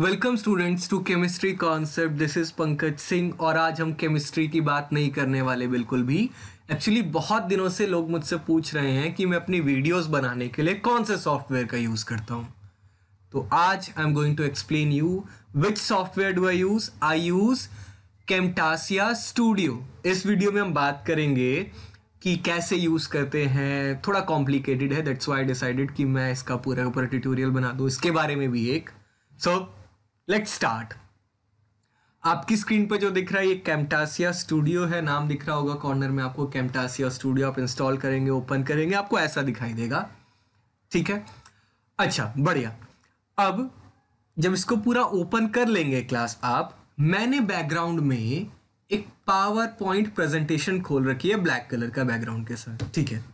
welcome students to chemistry concept this is Pankaj Singh और आज हम केमिस्ट्री की बात नहीं करने वाले बिल्कुल भी एक्चुअली बहुत दिनों से लोग मुझसे पूछ रहे हैं कि मैं अपनी वीडियोस बनाने के लिए कौन से सॉफ्टवेयर का यूज़ करता हूँ तो आज I am going to explain you which software do I use I use Camtasia studio इस वीडियो में हम बात करेंगे कि कैसे यूज़ करते हैं थोड़ा कॉम्प्लिकेटेड है दैट्स वाई डिसाइडेड कि मैं इसका पूरा पूरा ट्यूटोरियल बना दूँ इसके बारे में भी एक सो so, लेट्स स्टार्ट आपकी स्क्रीन पर जो दिख रहा है ये कैमटासिया स्टूडियो है नाम दिख रहा होगा कॉर्नर में आपको कैम्टासिया स्टूडियो आप इंस्टॉल करेंगे ओपन करेंगे आपको ऐसा दिखाई देगा ठीक है अच्छा बढ़िया अब जब इसको पूरा ओपन कर लेंगे क्लास आप मैंने बैकग्राउंड में एक पावर पॉइंट प्रेजेंटेशन खोल रखी है ब्लैक कलर का बैकग्राउंड के साथ ठीक है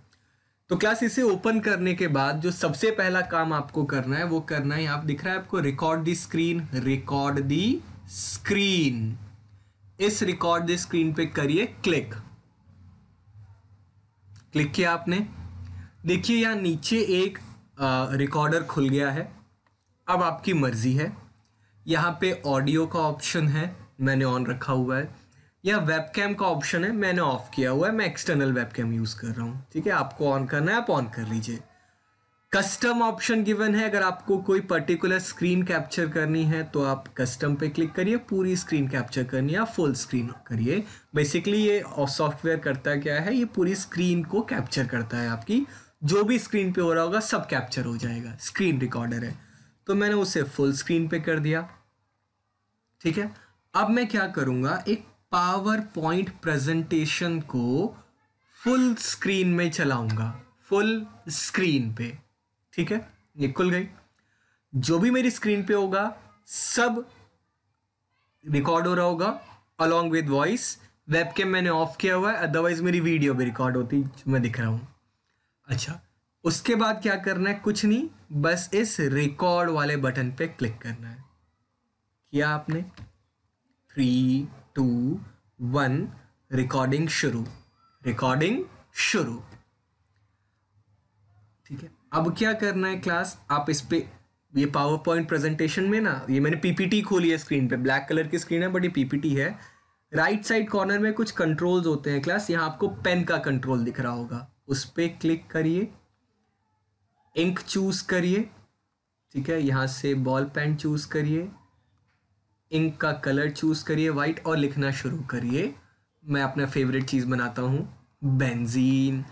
तो क्लास इसे ओपन करने के बाद जो सबसे पहला काम आपको करना है वो करना है आप दिख रहा है आपको record the screen record the screen इस रिकॉर्ड दी स्क्रीन पे करिए क्लिक क्लिक किया आपने देखिए यहां नीचे एक रिकॉर्डर खुल गया है अब आपकी मर्जी है यहां पे ऑडियो का ऑप्शन है मैंने ऑन रखा हुआ है या वेबकैम का ऑप्शन है मैंने ऑफ किया हुआ है मैं एक्सटर्नल वेबकैम यूज़ कर रहा हूँ ठीक है आपको ऑन करना है आप ऑन कर लीजिए कस्टम ऑप्शन गिवन है अगर आपको कोई पर्टिकुलर स्क्रीन कैप्चर करनी है तो आप कस्टम पे क्लिक करिए पूरी स्क्रीन कैप्चर करनी है आप फुल स्क्रीन करिए बेसिकली ये सॉफ्टवेयर करता क्या है ये पूरी स्क्रीन को कैप्चर करता है आपकी जो भी स्क्रीन पे हो रहा होगा सब कैप्चर हो जाएगा स्क्रीन रिकॉर्डर है तो मैंने उसे फुल स्क्रीन पे कर दिया ठीक है अब मैं क्या करूँगा एक पावर पॉइंट प्रेजेंटेशन को फुल स्क्रीन में चलाऊंगा फुल स्क्रीन पे ठीक है ये खुल गई जो भी मेरी स्क्रीन पे होगा सब रिकॉर्ड हो रहा होगा अलॉन्ग विद वॉइस वेबकेम मैंने ऑफ किया हुआ है अदरवाइज मेरी वीडियो भी रिकॉर्ड होती जो मैं दिख रहा हूँ अच्छा उसके बाद क्या करना है कुछ नहीं बस इस रिकॉर्ड वाले बटन पे क्लिक करना है किया आपने थ्री टू वन रिकॉर्डिंग शुरू रिकॉर्डिंग शुरू ठीक है अब क्या करना है क्लास आप इस पे ये पावर पॉइंट प्रेजेंटेशन में ना ये मैंने पीपीटी खोली है स्क्रीन पे ब्लैक कलर की स्क्रीन है बट ये पीपीटी है राइट साइड कॉर्नर में कुछ कंट्रोल्स होते हैं क्लास यहाँ आपको पेन का कंट्रोल दिख रहा होगा उस पर क्लिक करिए इंक चूज करिए ठीक है यहाँ से बॉल पेन चूज करिए इंक का कलर चूज़ करिए वाइट और लिखना शुरू करिए मैं अपना फेवरेट चीज़ बनाता हूँ बेंजीन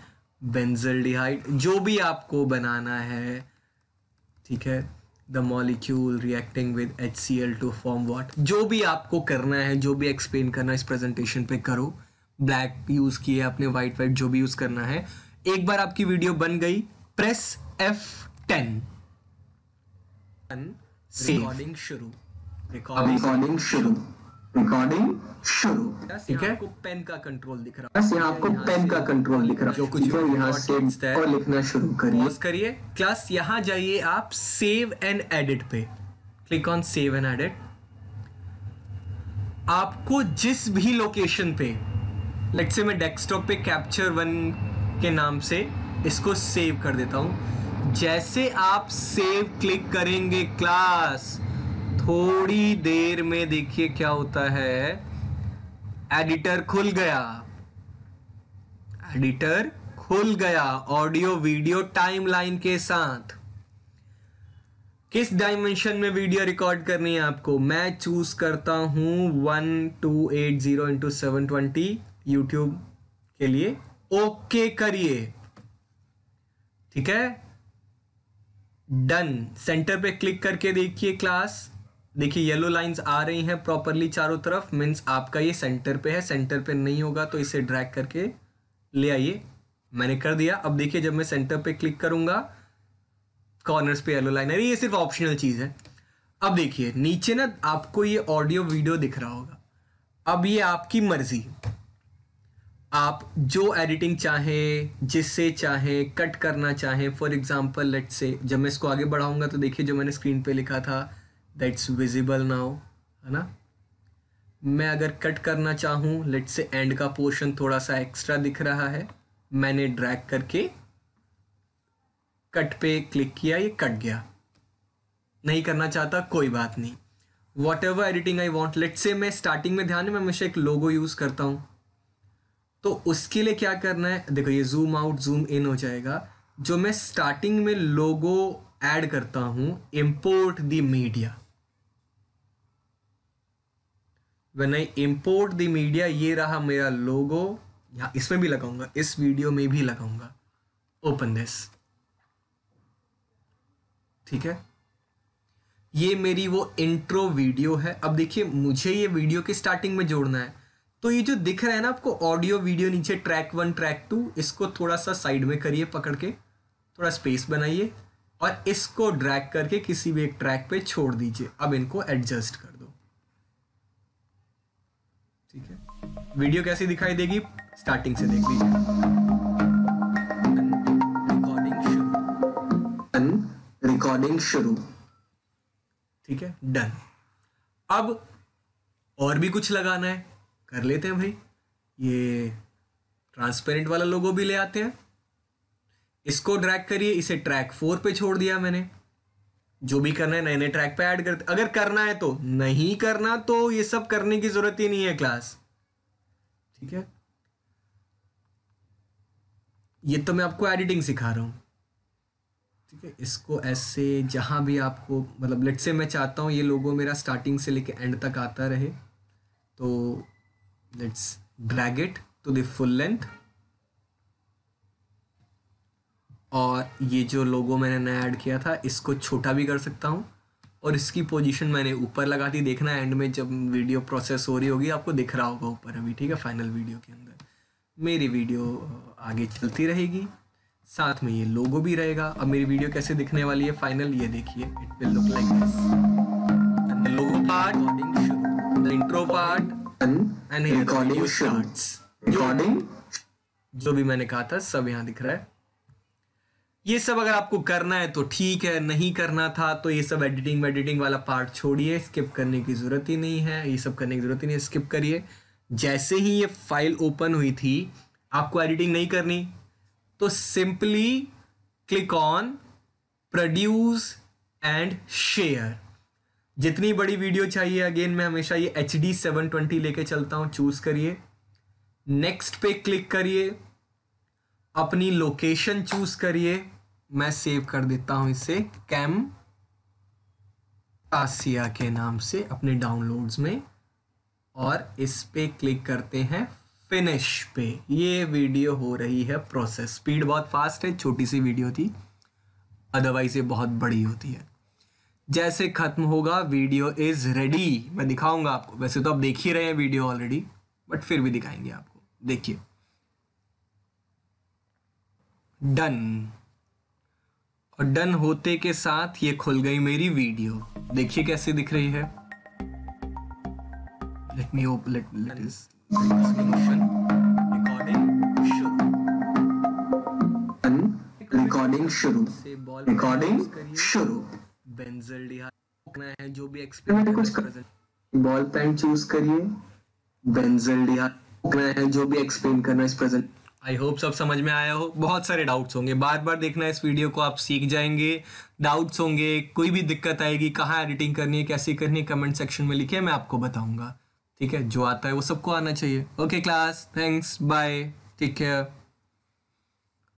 बेंजल डिहाइड जो भी आपको बनाना है ठीक है the molecule reacting with H C L two form what जो भी आपको करना है जो भी एक्सप्लेन करना है इस प्रेजेंटेशन पे करो ब्लैक यूज़ किए आपने वाइट वाइट जो भी यूज़ करना है एक बार आपकी वीडियो बन गई प्रेस एफ टेन रिकॉर्डिंग शुरू अब रिकॉर्डिंग शुरू रिकॉर्डिंग शुरू ठीक है पेन का कंट्रोल दिख रहा है बस यहाँ आपको पेन का कंट्रोल दिख रहा है जो कुछ जो यहाँ से और लिखना शुरू करिए करिए क्लास यहाँ जाइए आप सेव एंड एडिट पे click on save and edit आपको जिस भी लोकेशन पे लेट्स से मैं डेस्कटॉप पे कैप्चर वन के नाम से इसको सेव कर देता हूँ जैसे आप सेव क्लिक करेंगे क्लास थोड़ी देर में देखिए क्या होता है एडिटर खुल गया एडिटर खुल गया ऑडियो वीडियो टाइमलाइन के साथ किस डायमेंशन में वीडियो रिकॉर्ड करनी है आपको मैं चूज करता हूं one two eight zero into seven twenty YouTube के लिए ओके करिए ठीक है डन सेंटर पे क्लिक करके देखिए क्लास देखिए येलो लाइंस आ रही हैं प्रॉपरली चारों तरफ मीन्स आपका ये सेंटर पे है सेंटर पे नहीं होगा तो इसे ड्रैग करके ले आइए मैंने कर दिया अब देखिए जब मैं सेंटर पे क्लिक करूंगा कॉर्नर्स पे येलो लाइन अरे ये सिर्फ ऑप्शनल चीज़ है अब देखिए नीचे ना आपको ये ऑडियो वीडियो दिख रहा होगा अब ये आपकी मर्जी आप जो एडिटिंग चाहे जिससे चाहे कट करना चाहे फॉर एग्जाम्पल लेट से जब मैं इसको आगे बढ़ाऊंगा तो देखिए जो मैंने स्क्रीन पे लिखा था दैट्स विजिबल नाउ है ना मैं अगर कट करना चाहूँ लेट से एंड का पोर्शन थोड़ा सा एक्स्ट्रा दिख रहा है मैंने ड्रैग करके कट पे क्लिक किया ये कट गया नहीं करना चाहता कोई बात नहीं whatever editing I want let say मैं स्टार्टिंग में ध्यान में हमेशा एक लोगो यूज़ करता हूँ तो उसके लिए क्या करना है देखो ये जूम आउट जूम इन हो जाएगा जो मैं स्टार्टिंग में लोगो ऐड करता हूँ import the media when I import the media ये रहा मेरा लोगो यहाँ इसमें भी लगाऊंगा इस वीडियो में भी लगाऊंगा ओपन दिस ठीक है ये मेरी वो इंट्रो वीडियो है अब देखिए मुझे ये वीडियो की स्टार्टिंग में जोड़ना है तो ये जो दिख रहा है ना आपको ऑडियो वीडियो नीचे ट्रैक वन ट्रैक टू इसको थोड़ा सा साइड में करिए पकड़ के थोड़ा स्पेस बनाइए और इसको ड्रैग करके किसी भी एक ट्रैक पे छोड़ दीजिए अब इनको एडजस्ट कर ठीक है वीडियो कैसी दिखाई देगी स्टार्टिंग से देख लीजिए रिकॉर्डिंग शुरू ठीक है डन अब और भी कुछ लगाना है कर लेते हैं भाई ये ट्रांसपेरेंट वाला लोगो भी ले आते हैं इसको ड्रैग करिए इसे ट्रैक फोर पे छोड़ दिया मैंने जो भी करना है नए नए ट्रैक पे ऐड करते अगर करना है तो नहीं करना तो ये सब करने की जरूरत ही नहीं है क्लास ठीक है ये तो मैं आपको एडिटिंग सिखा रहा हूं ठीक है इसको ऐसे जहां भी आपको मतलब लेट से मैं चाहता हूँ ये लोगों मेरा स्टार्टिंग से लेके एंड तक आता रहे तो let's drag it to the full length और ये जो लोगो मैंने नया ऐड किया था इसको छोटा भी कर सकता हूँ और इसकी पोजीशन मैंने ऊपर लगा दी देखना एंड में जब वीडियो प्रोसेस हो रही होगी आपको दिख रहा होगा ऊपर अभी ठीक है फाइनल वीडियो के अंदर मेरी वीडियो आगे चलती रहेगी साथ में ये लोगो भी रहेगा अब मेरी वीडियो कैसे दिखने वाली है फाइनल ये देखिए it will look like this logo part intro part and recording जो भी मैंने कहा था सब यहाँ दिख रहा है ये सब अगर आपको करना है तो ठीक है नहीं करना था तो ये सब एडिटिंग वेडिटिंग वाला पार्ट छोड़िए स्किप करने की ज़रूरत ही नहीं है ये सब करने की ज़रूरत ही नहीं है स्किप करिए जैसे ही ये फाइल ओपन हुई थी आपको एडिटिंग नहीं करनी तो simply click on produce and share जितनी बड़ी वीडियो चाहिए अगेन मैं हमेशा ये एच डी सेवन ट्वेंटी लेके चलता हूँ चूज़ करिए नेक्स्ट पे क्लिक करिए अपनी लोकेशन चूज करिए मैं सेव कर देता हूं इसे कैम आसिया के नाम से अपने डाउनलोड्स में और इस पे क्लिक करते हैं फिनिश पे ये वीडियो हो रही है प्रोसेस स्पीड बहुत फास्ट है छोटी सी वीडियो थी अदरवाइज ये बहुत बड़ी होती है जैसे ख़त्म होगा वीडियो इज़ रेडी मैं दिखाऊंगा आपको वैसे तो आप देख ही रहे हैं वीडियो ऑलरेडी बट फिर भी दिखाएंगे आपको देखिए डन और डन होते के साथ ये खुल गई मेरी वीडियो देखिए कैसी दिख रही है let me open let let is recording शुरू रिकॉर्डिंग शुरू बेंजल करना है जो भी एक्सपेरिमेंट कुछ बॉल पेन चूज करिए बेंजल डिहा है जो भी एक्सप्लेन करना इस प्रेजेंट आई होप सब समझ में आया हो बहुत सारे डाउट्स होंगे बार बार देखना इस वीडियो को आप सीख जाएंगे डाउट्स होंगे कोई भी दिक्कत आएगी कहाँ एडिटिंग करनी है कैसे करनी है कमेंट सेक्शन में लिखे मैं आपको बताऊंगा ठीक है जो आता है वो सबको आना चाहिए okay class thanks bye take care